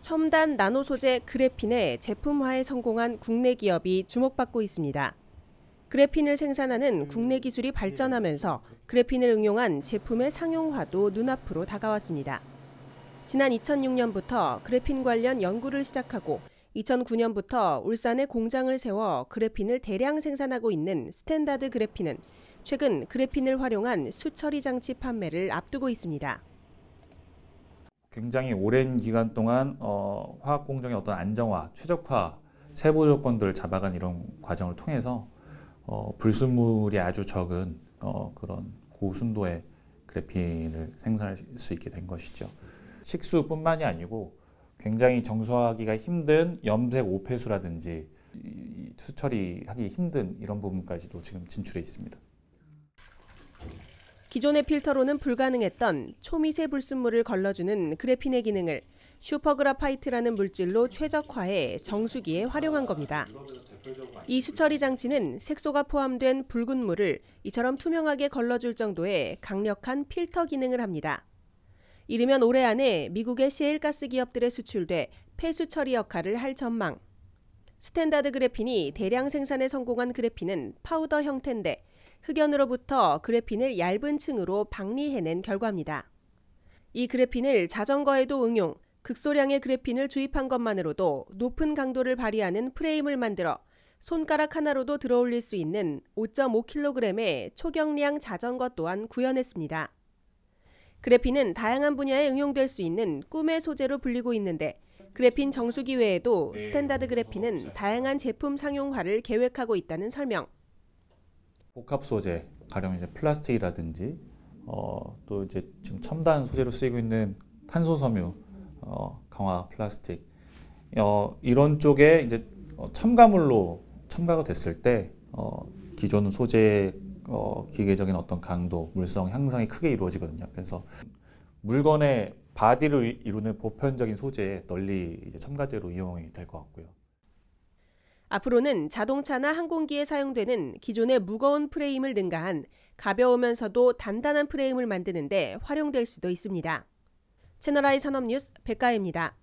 첨단 나노 소재 그래핀의 제품화에 성공한 국내 기업이 주목받고 있습니다. 그래핀을 생산하는 국내 기술이 발전하면서 그래핀을 응용한 제품의 상용화도 눈앞으로 다가왔습니다. 지난 2006년부터 그래핀 관련 연구를 시작하고 2009년부터 울산에 공장을 세워 그래핀을 대량 생산하고 있는 스탠다드 그래핀은 최근 그래핀을 활용한 수처리 장치 판매를 앞두고 있습니다. 굉장히 오랜 기간 동안 어, 화학 공정의 어떤 안정화, 최적화, 세부 조건들을 잡아간 이런 과정을 통해서 어, 불순물이 아주 적은 어, 그런 고순도의 그래핀을 생산할 수 있게 된 것이죠. 식수뿐만이 아니고 굉장히 정수하기가 힘든 염색 오폐수라든지 수처리하기 힘든 이런 부분까지도 지금 진출해 있습니다. 기존의 필터로는 불가능했던 초미세 불순물을 걸러주는 그래핀의 기능을 슈퍼그라파이트라는 물질로 최적화해 정수기에 활용한 겁니다. 이 수처리 장치는 색소가 포함된 붉은 물을 이처럼 투명하게 걸러줄 정도의 강력한 필터 기능을 합니다. 이르면 올해 안에 미국의 시엘가스 기업들에 수출돼 폐수 처리 역할을 할 전망. 스탠다드 그래핀이 대량 생산에 성공한 그래핀은 파우더 형태인데 흑연으로부터 그래핀을 얇은 층으로 박리해낸 결과입니다. 이 그래핀을 자전거에도 응용, 극소량의 그래핀을 주입한 것만으로도 높은 강도를 발휘하는 프레임을 만들어 손가락 하나로도 들어올릴 수 있는 5.5kg의 초경량 자전거 또한 구현했습니다. 그래핀은 다양한 분야에 응용될 수 있는 꿈의 소재로 불리고 있는데 그래핀 정수기 외에도 네, 스탠다드 그래핀은 네, 네. 다양한 제품 상용화를 계획하고 있다는 설명. 복합 소재, 가령 이제 플라스틱이라든지 어, 또 이제 지금 첨단 소재로 쓰이고 있는 탄소 섬유, 어, 강화 플라스틱 어, 이런 쪽에 이제 어, 첨가물로 첨가가 됐을 때 어, 기존 소재의 어, 기계적인 어떤 강도, 물성 향상이 크게 이루어지거든요. 그래서 물건의 바디를 이루는 보편적인 소재에 널리 이제 첨가제로 이용이 될 것 같고요. 앞으로는 자동차나 항공기에 사용되는 기존의 무거운 프레임을 능가한 가벼우면서도 단단한 프레임을 만드는데 활용될 수도 있습니다. 채널I 산업뉴스 백가입니다.